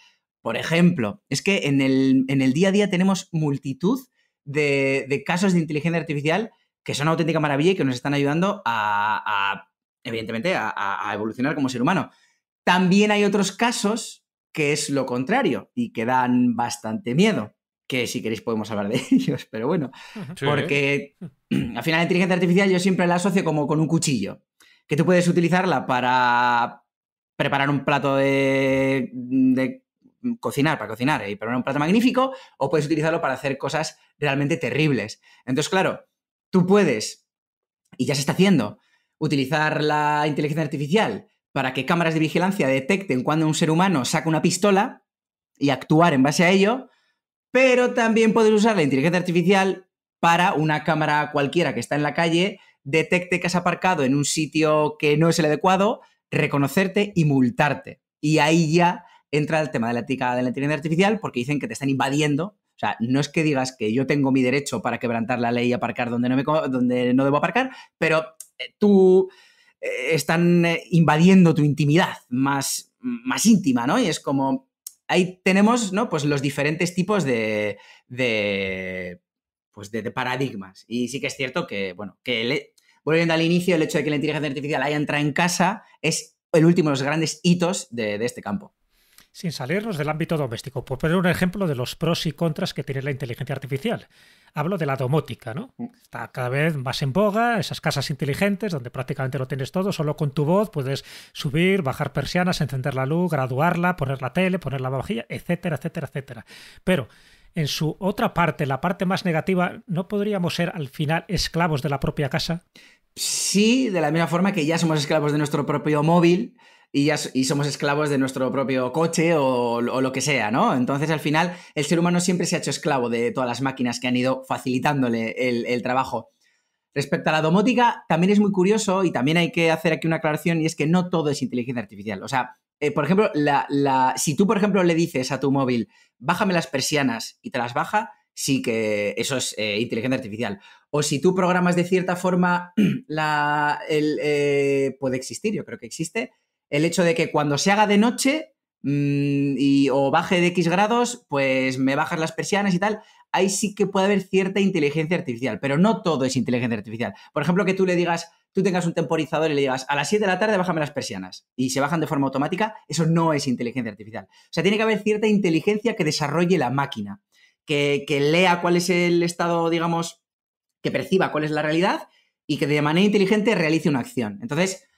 Por ejemplo, es que en el, día a día tenemos multitud de, casos de inteligencia artificial que son una auténtica maravilla y que nos están ayudando a, evidentemente, a evolucionar como ser humano. También hay otros casos que es lo contrario y que dan bastante miedo, que si queréis podemos hablar de ellos, pero bueno, porque mm. al final la inteligencia artificial yo siempre la asocio como con un cuchillo, que tú puedes utilizarla para preparar un plato de, de cocinar, para cocinar y preparar un plato magnífico, o puedes utilizarlo para hacer cosas realmente terribles. Entonces, claro, tú puedes, y ya se está haciendo, utilizar la inteligencia artificial para que cámaras de vigilancia detecten cuando un ser humano saca una pistola y actuar en base a ello, pero también puedes usar la inteligencia artificial para una cámara cualquiera que está en la calle, detecte que has aparcado en un sitio que no es el adecuado, reconocerte y multarte. Y ahí ya entra el tema de la ética de la inteligencia artificial porque dicen que te están invadiendo. O sea, no es que digas que yo tengo mi derecho para quebrantar la ley y aparcar donde no, me, donde no debo aparcar, pero eh, tú eh, están eh, invadiendo tu intimidad más, más íntima, ¿no? Y es como, ahí tenemos, ¿no? Pues los diferentes tipos de, pues de, paradigmas. Y sí que es cierto que, bueno, que volviendo al inicio, el hecho de que la inteligencia artificial haya entrado en casa es el último de los grandes hitos de este campo sin salirnos del ámbito doméstico. Por poner un ejemplo de los pros y contras que tiene la inteligencia artificial. Hablo de la domótica, ¿no? Mm. Está cada vez más en boga, esas casas inteligentes donde prácticamente lo tienes todo, solo con tu voz puedes subir, bajar persianas, encender la luz, graduarla, poner la tele, poner la vajilla, etcétera, etcétera, etcétera. Pero en su otra parte, la parte más negativa, ¿no podríamos ser al final esclavos de la propia casa? Sí, de la misma forma que ya somos esclavos de nuestro propio móvil, y, ya, y somos esclavos de nuestro propio coche o, lo que sea, ¿no? Entonces, al final, el ser humano siempre se ha hecho esclavo de todas las máquinas que han ido facilitándole el, trabajo. Respecto a la domótica, también es muy curioso y también hay que hacer aquí una aclaración y es que no todo es inteligencia artificial. O sea, eh, por ejemplo, la, si tú, por ejemplo, le dices a tu móvil, bájame las persianas y te las baja, sí que eso es eh, inteligencia artificial. O si tú programas de cierta forma, la, eh, puede existir, yo creo que existe, el hecho de que cuando se haga de noche mm, y, o baje de X grados, pues me bajas las persianas y tal, ahí sí que puede haber cierta inteligencia artificial, pero no todo es inteligencia artificial. Por ejemplo, que tú le digas, tú tengas un temporizador y le digas, a las 7 de la tarde bájame las persianas y se bajan de forma automática, eso no es inteligencia artificial. O sea, tiene que haber cierta inteligencia que desarrolle la máquina, que, que lea cuál es el estado, digamos, que perciba cuál es la realidad y que de manera inteligente realice una acción. Entonces,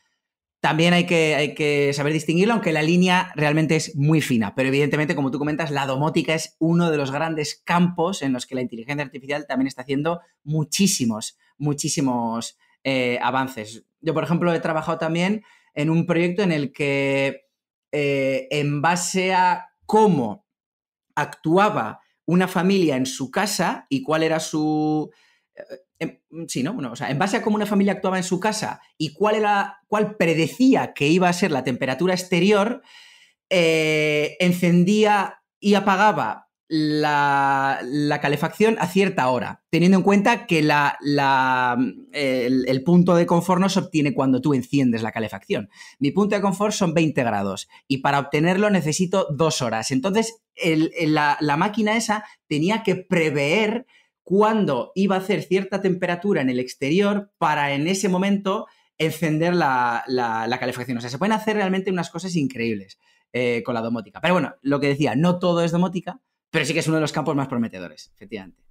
también hay que, saber distinguirlo, aunque la línea realmente es muy fina. Pero evidentemente, como tú comentas, la domótica es uno de los grandes campos en los que la inteligencia artificial también está haciendo muchísimos, muchísimos eh, avances. Yo, por ejemplo, he trabajado también en un proyecto en el que, eh, en base a cómo actuaba una familia en su casa y cuál era su, eh, en, em, sí, ¿no? o sea, en base a cómo una familia actuaba en su casa y cuál, era, cuál predecía que iba a ser la temperatura exterior, eh, encendía y apagaba la, calefacción a cierta hora, teniendo en cuenta que el, punto de confort no se obtiene cuando tú enciendes la calefacción. Mi punto de confort son 20 grados y para obtenerlo necesito dos horas. Entonces, la máquina esa tenía que prever cuándo iba a hacer cierta temperatura en el exterior para en ese momento encender la, calefacción. O sea, se pueden hacer realmente unas cosas increíbles eh, con la domótica. Pero bueno, lo que decía, no todo es domótica, pero sí que es uno de los campos más prometedores, efectivamente.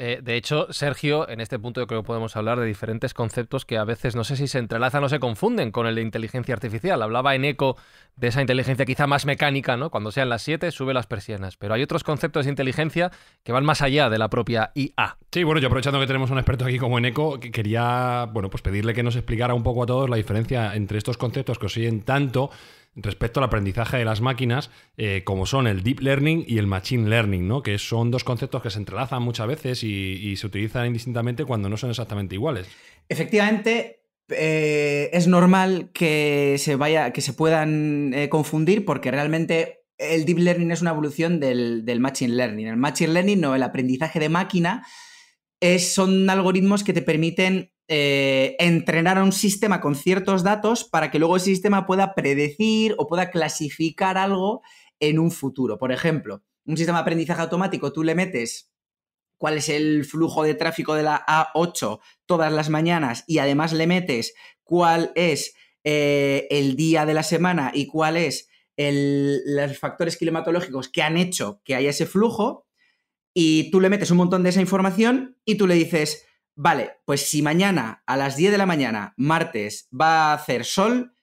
Eh, de hecho, Sergio, en este punto yo creo que podemos hablar de diferentes conceptos que a veces no sé si se entrelazan o se confunden con el de inteligencia artificial. Hablaba en eco de esa inteligencia quizá más mecánica, ¿no? Cuando sean las siete sube las persianas. Pero hay otros conceptos de inteligencia que van más allá de la propia IA. Sí, bueno, yo aprovechando que tenemos un experto aquí como en eco, quería, bueno, pues pedirle que nos explicara un poco a todos la diferencia entre estos conceptos que os siguen tanto respecto al aprendizaje de las máquinas, eh, como son el deep learning y el machine learning, ¿no? que son dos conceptos que se entrelazan muchas veces y, se utilizan indistintamente cuando no son exactamente iguales. Efectivamente, eh, es normal que se vaya, que se puedan eh, confundir, porque realmente el deep learning es una evolución del, machine learning. El machine learning o el aprendizaje de máquina es, son algoritmos que te permiten eh, entrenar a un sistema con ciertos datos para que luego el sistema pueda predecir o pueda clasificar algo en un futuro. Por ejemplo, un sistema de aprendizaje automático, tú le metes cuál es el flujo de tráfico de la A8 todas las mañanas y además le metes cuál es eh, el día de la semana y cuáles es los factores climatológicos que han hecho que haya ese flujo y tú le metes un montón de esa información y tú le dices, vale, pues si mañana a las 10 de la mañana, martes, va a hacer sol,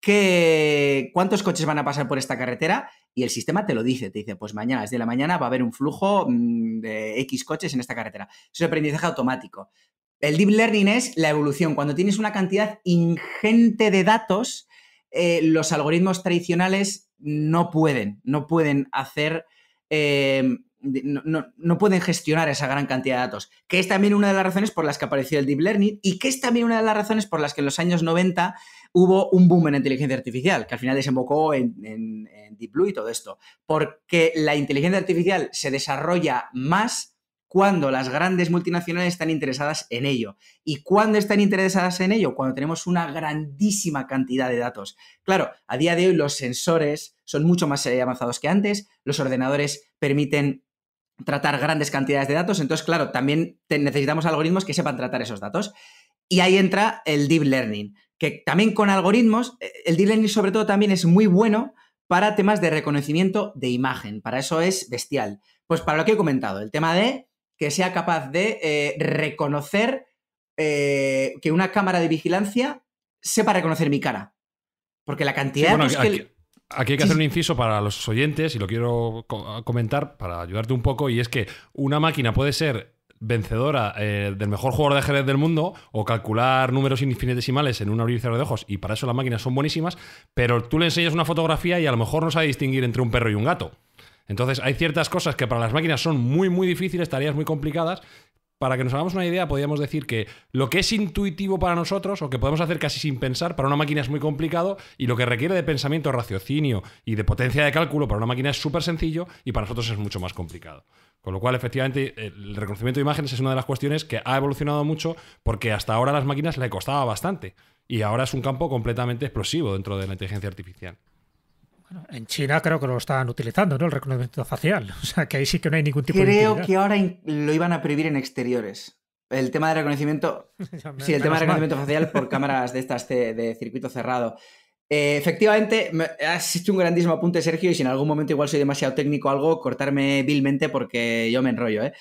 ¿qué, ¿cuántos coches van a pasar por esta carretera? Y el sistema te lo dice, te dice, pues mañana a las 10 de la mañana va a haber un flujo mm, de X coches en esta carretera. Eso es aprendizaje automático. El deep learning es la evolución. Cuando tienes una cantidad ingente de datos, eh, los algoritmos tradicionales no pueden, no pueden hacer eh, no, no, pueden gestionar esa gran cantidad de datos, que es también una de las razones por las que apareció el Deep Learning y que es también una de las razones por las que en los años 90 hubo un boom en inteligencia artificial, que al final desembocó en, en Deep Blue y todo esto, porque la inteligencia artificial se desarrolla más cuando las grandes multinacionales están interesadas en ello. ¿Y cuándo están interesadas en ello? Cuando tenemos una grandísima cantidad de datos. Claro, a día de hoy los sensores son mucho más eh, avanzados que antes, los ordenadores permiten tratar grandes cantidades de datos. Entonces, claro, también necesitamos algoritmos que sepan tratar esos datos. Y ahí entra el deep learning, que también con algoritmos, eh, el deep learning sobre todo también es muy bueno para temas de reconocimiento de imagen. Para eso es bestial. Pues para lo que he comentado, el tema de que sea capaz de eh, reconocer eh, que una cámara de vigilancia sepa reconocer mi cara. Porque la cantidad... de. Aquí hay que hacer un inciso para los oyentes y lo quiero comentar para ayudarte un poco y es que una máquina puede ser vencedora eh, del mejor jugador de ajedrez del mundo o calcular números infinitesimales en un abrir y cerrar de ojos y para eso las máquinas son buenísimas, pero tú le enseñas una fotografía y a lo mejor no sabe distinguir entre un perro y un gato. Entonces hay ciertas cosas que para las máquinas son muy muy difíciles, tareas muy complicadas, para que nos hagamos una idea, podríamos decir que lo que es intuitivo para nosotros o que podemos hacer casi sin pensar, para una máquina es muy complicado y lo que requiere de pensamiento, raciocinio y de potencia de cálculo para una máquina es súper sencillo y para nosotros es mucho más complicado. Con lo cual, efectivamente, el reconocimiento de imágenes es una de las cuestiones que ha evolucionado mucho porque hasta ahora a las máquinas le costaba bastante y ahora es un campo completamente explosivo dentro de la inteligencia artificial en China creo que lo estaban utilizando, ¿no? El reconocimiento facial. O sea, que ahí sí que no hay ningún tipo creo de. Creo que ahora lo iban a prohibir en exteriores. El tema de reconocimiento. sí, el tema de reconocimiento facial por cámaras de estas de, circuito cerrado. Eh, efectivamente, has hecho un grandísimo apunte, Sergio, y si en algún momento igual soy demasiado técnico o algo, cortarme vilmente porque yo me enrollo, ¿eh?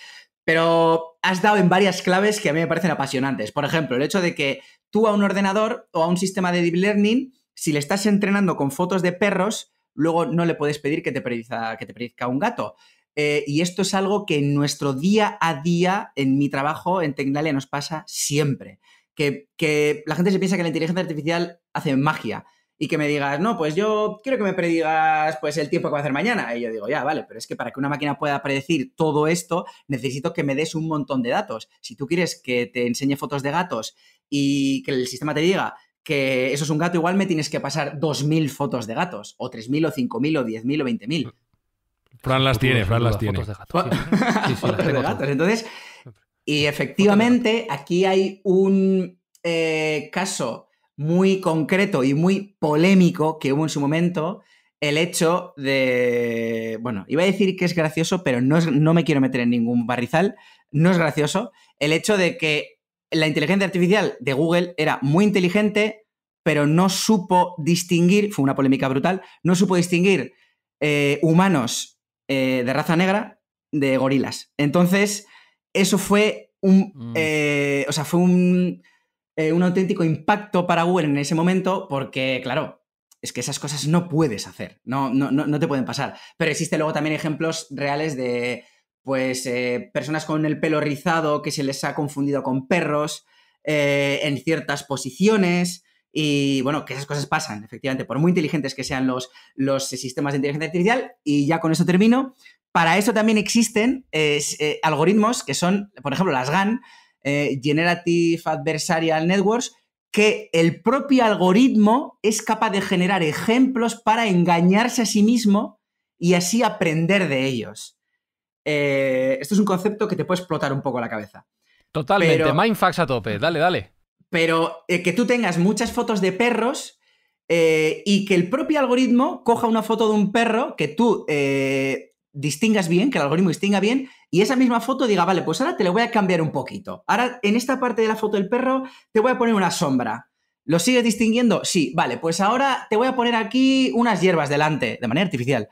Pero has dado en varias claves que a mí me parecen apasionantes. Por ejemplo, el hecho de que tú a un ordenador o a un sistema de deep learning, si le estás entrenando con fotos de perros, luego no le puedes pedir que te predizca que te un gato. Eh, y esto es algo que en nuestro día a día, en mi trabajo en Tecnalia, nos pasa siempre. Que, que, la gente se piensa que la inteligencia artificial hace magia y que me digas, no, pues yo quiero que me predigas pues, el tiempo que va a hacer mañana. Y yo digo, ya, vale, pero es que para que una máquina pueda predecir todo esto, necesito que me des un montón de datos. Si tú quieres que te enseñe fotos de gatos y que el sistema te diga que eso es un gato, igual me tienes que pasar 2.000 fotos de gatos, o 3.000, o 5.000, o 10.000, o 20.000. Fran las tiene, Fran las tiene. Fotos de Entonces, y efectivamente, aquí hay un eh, caso muy concreto y muy polémico que hubo en su momento el hecho de, bueno, iba a decir que es gracioso, pero no, no me quiero meter en ningún barrizal, no es gracioso, el hecho de que la inteligencia artificial de Google era muy inteligente, pero no supo distinguir, fue una polémica brutal, no supo distinguir eh, humanos eh, de raza negra de gorilas. Entonces, eso fue un. Mm. Eh, o sea, fue un, un auténtico impacto para Google en ese momento, porque, claro, es que esas cosas no puedes hacer, no, no, no, no te pueden pasar. Pero existe luego también ejemplos reales de pues eh, personas con el pelo rizado que se les ha confundido con perros eh, en ciertas posiciones y bueno, que esas cosas pasan, efectivamente, por muy inteligentes que sean los, sistemas de inteligencia artificial y ya con eso termino. Para eso también existen eh, algoritmos que son, por ejemplo, las GAN, Generative Adversarial Networks, que el propio algoritmo es capaz de generar ejemplos para engañarse a sí mismo y así aprender de ellos. Eh, esto es un concepto que te puede explotar un poco la cabeza. Totalmente, mindfax a tope, dale, dale. Pero eh, que tú tengas muchas fotos de perros eh, y que el propio algoritmo coja una foto de un perro que tú distingas bien, que el algoritmo distinga bien, y esa misma foto diga, vale, pues ahora te la voy a cambiar un poquito. Ahora en esta parte de la foto del perro te voy a poner una sombra. ¿Lo sigues distinguiendo? Sí, vale, pues ahora te voy a poner aquí unas hierbas delante, de manera artificial.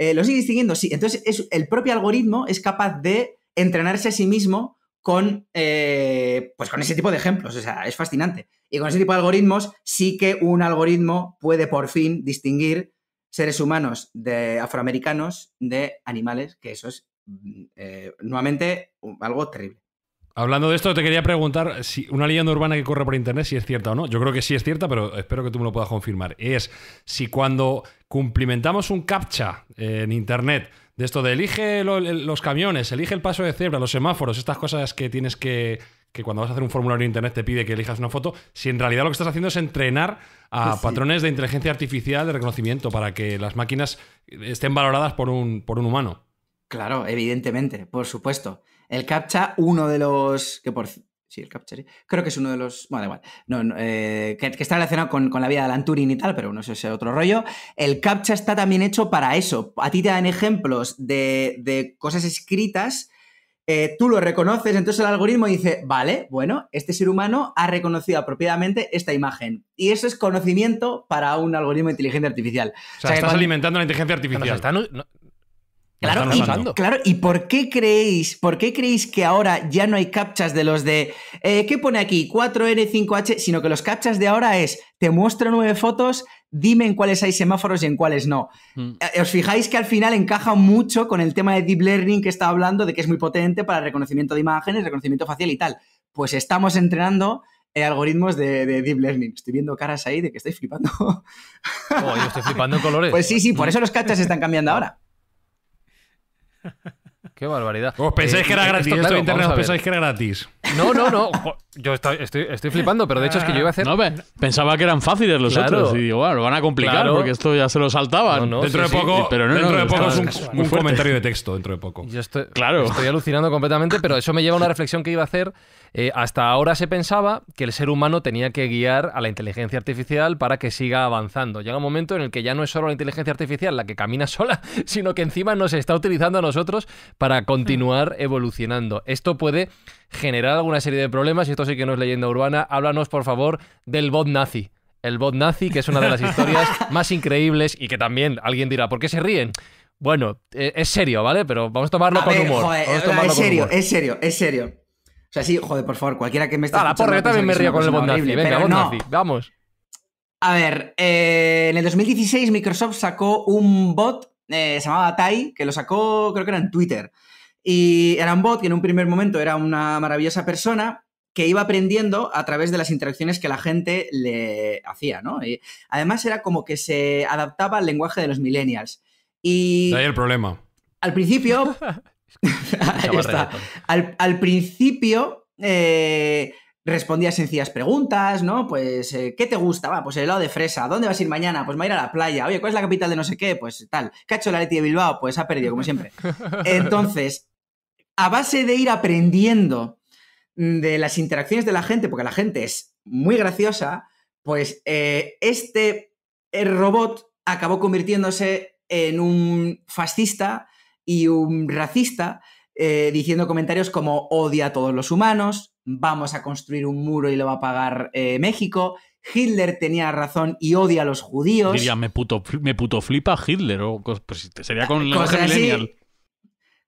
Eh, lo sigue distinguiendo, sí. Entonces, el propio algoritmo es capaz de entrenarse a sí mismo con, eh, pues con ese tipo de ejemplos. O sea, es fascinante. Y con ese tipo de algoritmos sí que un algoritmo puede por fin distinguir seres humanos de afroamericanos de animales, que eso es mm, eh, nuevamente algo terrible. Hablando de esto, te quería preguntar si una leyenda urbana que corre por internet, si es cierta o no. Yo creo que sí es cierta, pero espero que tú me lo puedas confirmar. Es si cuando cumplimentamos un captcha en internet, de esto de elige los camiones, elige el paso de cebra, los semáforos, estas cosas que tienes que, que cuando vas a hacer un formulario en internet te pide que elijas una foto, si en realidad lo que estás haciendo es entrenar a pues patrones de inteligencia artificial de reconocimiento para que las máquinas estén valoradas por un, por un humano. Claro, evidentemente, por supuesto. El CAPTCHA, uno de los que por... Sí, el CAPTCHA, Creo que es uno de los... Bueno, da igual. No, eh, que, está relacionado con, la vida de Alan Turing y tal, pero no sé si es otro rollo. El CAPTCHA está también hecho para eso. A ti te dan ejemplos de, cosas escritas eh, tú lo reconoces, entonces el algoritmo dice, vale, bueno, este ser humano ha reconocido apropiadamente esta imagen. Y eso es conocimiento para un algoritmo de inteligencia artificial. O sea, estás alimentando la inteligencia artificial. Claro y, por qué creéis, por qué creéis que ahora ya no hay captchas de los de eh, ¿qué pone aquí? 4N5H, sino que los captchas de ahora es te muestro nueve fotos, dime en cuáles hay semáforos y en cuáles no. Mm. Eh, Os fijáis que al final encaja mucho con el tema de Deep Learning que estaba hablando, de que es muy potente para reconocimiento de imágenes, reconocimiento facial y tal. Pues estamos entrenando eh, algoritmos de, Deep Learning. Estoy viendo caras ahí de que estáis flipando. oh, yo estoy flipando en colores. Pues sí, sí, por eso los captchas están cambiando ahora. Qué barbaridad. ¿Os pensáis eh, que era gratis? No, no, no. Yo estoy, flipando, pero de hecho es que yo iba a hacer. pensaba que eran fáciles los otros. Y digo, bueno, lo van a complicar porque esto ya se lo saltaban. dentro de poco, pero dentro de poco es un, comentario de texto. Dentro de poco. claro. estoy alucinando completamente, pero eso me lleva a una reflexión que iba a hacer eh, hasta ahora se pensaba que el ser humano tenía que guiar a la inteligencia artificial para que siga avanzando. Llega un momento en el que ya no es solo la inteligencia artificial la que camina sola, sino que encima nos está utilizando a nosotros para hmm. continuar evolucionando. Esto puede generar alguna serie de problemas y esto sí que no es leyenda urbana. Háblanos, por favor, del bot nazi. El bot nazi, que es una de las historias más increíbles y que también alguien dirá, ¿por qué se ríen? Bueno, eh, es serio, ¿vale? Pero vamos a tomarlo con humor. es serio, es serio, es serio. O sea, sí, joder, por favor, cualquiera que me esté. Ah, la porra, yo también me río con el Bond Venga, vamos, vamos. A ver, eh, en el 2016 Microsoft sacó un bot, eh, se llamaba Tai, que lo sacó, creo que era en Twitter. Y era un bot que en un primer momento era una maravillosa persona que iba aprendiendo a través de las interacciones que la gente le hacía, ¿no? Y además era como que se adaptaba al lenguaje de los millennials. Y... De ahí el problema. Al principio Al, principio eh, respondía sencillas preguntas, ¿no? Pues, eh, ¿qué te gusta? pues el helado de fresa. ¿Dónde vas a ir mañana? Pues va a ir a la playa. Oye, ¿cuál es la capital de no sé qué? Pues tal. ¿Qué ha hecho la Leti de Bilbao? Pues ha perdido, como siempre. Entonces, a base de ir aprendiendo de las interacciones de la gente, porque la gente es muy graciosa, pues eh, este robot acabó convirtiéndose en un fascista y un racista eh, diciendo comentarios como odia a todos los humanos, vamos a construir un muro y lo va a pagar eh, México, Hitler tenía razón y odia a los judíos. Diría, me puto, me flipa Hitler, o pues, este sería con la millennial.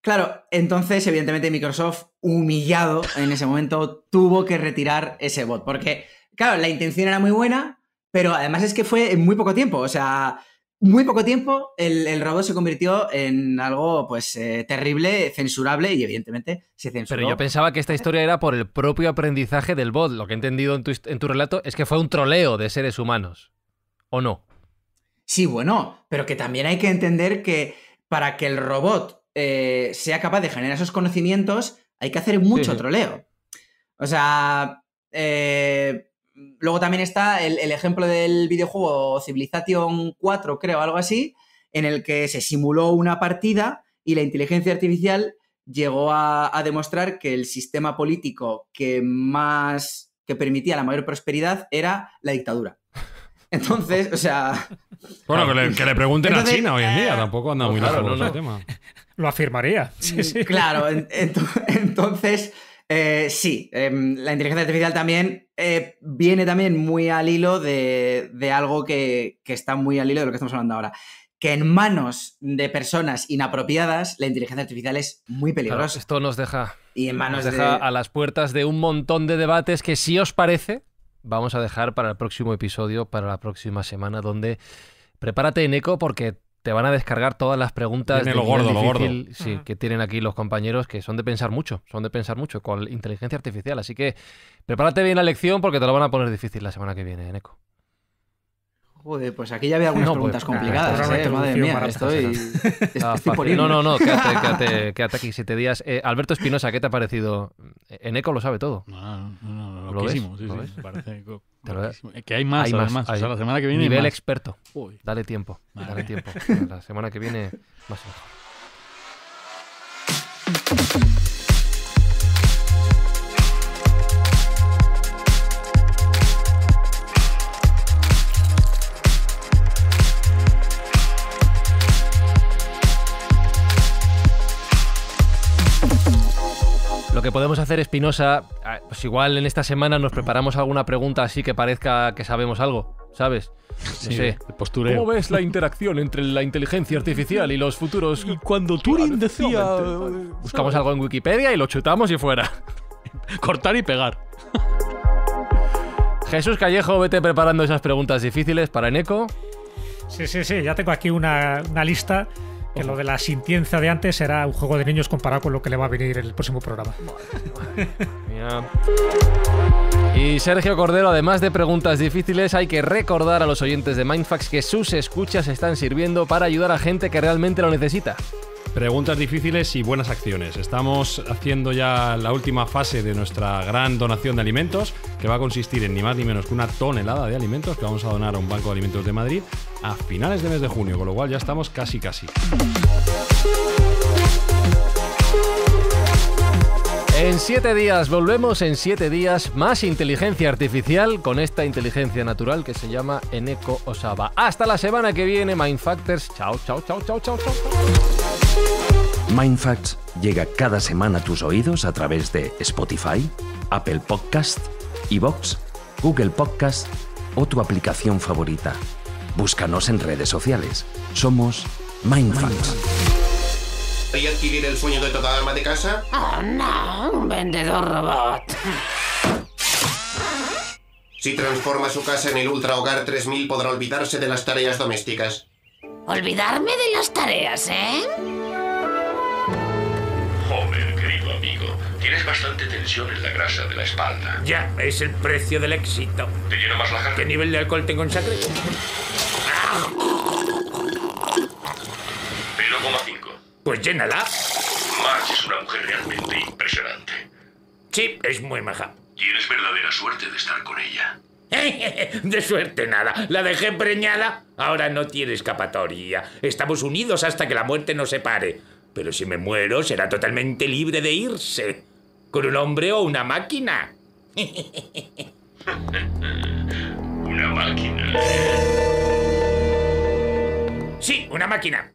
Claro, entonces, evidentemente, Microsoft, humillado en ese momento, tuvo que retirar ese bot. Porque, claro, la intención era muy buena, pero además es que fue en muy poco tiempo. O sea, muy poco tiempo el, robot se convirtió en algo pues eh, terrible, censurable y evidentemente se censuró. Pero yo pensaba que esta historia era por el propio aprendizaje del bot. Lo que he entendido en tu, relato es que fue un troleo de seres humanos. ¿O no? Sí, bueno, pero que también hay que entender que para que el robot eh, sea capaz de generar esos conocimientos hay que hacer mucho troleo. O sea, eh, luego también está el, ejemplo del videojuego Civilization 4, creo, algo así, en el que se simuló una partida y la inteligencia artificial llegó a, demostrar que el sistema político que más que permitía la mayor prosperidad era la dictadura. Entonces, o sea. Bueno, que le, pregunten a China hoy en día, eh, tampoco anda pues muy claro, tema. Lo afirmaría. Claro, entonces eh, sí, em, la inteligencia artificial también eh, viene también muy al hilo de, algo que, está muy al hilo de lo que estamos hablando ahora. Que en manos de personas inapropiadas, la inteligencia artificial es muy peligrosa. esto nos deja, y en manos a las puertas de un montón de debates que, si os parece, vamos a dejar para el próximo episodio, para la próxima semana, donde prepárate en eco porque te van a descargar todas las preguntas de Sí, que tienen aquí los compañeros, que son de pensar mucho, son de pensar mucho con inteligencia artificial. Así que prepárate bien la lección porque te lo van a poner difícil la semana que viene, Eneco. Joder, pues aquí ya había algunas pues, preguntas eh, complicadas. ¿eh? Madre mía, estoy No, no, no, quédate, quédate, quédate aquí siete días. Eh, Alberto Espinosa, ¿qué te ha parecido? en eco lo sabe todo. No, no, no, ¿Lo ves? sí, Parece eco que hay más, hay Más, la semana que viene. Nivel experto. Dale tiempo, dale tiempo. La semana que viene, más mejor. que podemos hacer, Espinosa, ah, pues igual en esta semana nos preparamos alguna pregunta así que parezca que sabemos algo, ¿sabes? No sí, sé. ¿Cómo ves la interacción entre la inteligencia artificial y los futuros? Y cuando Turing decía... Eh, Buscamos algo en Wikipedia y lo chutamos y fuera. Cortar y pegar. Jesús Callejo, vete preparando esas preguntas difíciles para Eneco. Sí, sí, sí, ya tengo aquí una, una lista que lo de la sintiencia de antes será un juego de niños comparado con lo que le va a venir en el próximo programa. Y Sergio Cordero, además de preguntas difíciles, hay que recordar a los oyentes de Mindfax que sus escuchas están sirviendo para ayudar a gente que realmente lo necesita. Preguntas difíciles y buenas acciones. Estamos haciendo ya la última fase de nuestra gran donación de alimentos, que va a consistir en ni más ni menos que una tonelada de alimentos que vamos a donar a un banco de alimentos de Madrid a finales de mes de junio, con lo cual ya estamos casi casi. En siete días, volvemos en siete días, más inteligencia artificial con esta inteligencia natural que se llama Eneco Osaba. Hasta la semana que viene, Mind Factors. Chao, chao, chao, chao, chao, chao. Mindfacts llega cada semana a tus oídos a través de Spotify, Apple Podcast, Evox, Google Podcast o tu aplicación favorita. Búscanos en redes sociales. Somos Mindfacts. ¿Y adquirir el sueño de toda alma de casa? Oh, no, un vendedor robot. Si transforma su casa en el Ultra Hogar 3000 podrá olvidarse de las tareas domésticas. ¿Olvidarme de las tareas, eh? Homer, querido amigo, tienes bastante tensión en la grasa de la espalda. Ya, es el precio del éxito. ¿Te lleno más la jarra? ¿Qué nivel de alcohol tengo en sangre? 0,5. Pues llénala. Marge es una mujer realmente impresionante. Sí, es muy maja. Tienes verdadera suerte de estar con ella. De suerte nada. La dejé preñada. Ahora no tiene escapatoria. Estamos unidos hasta que la muerte nos separe. Pero si me muero, será totalmente libre de irse. Con un hombre o una máquina. una máquina. Sí, una máquina.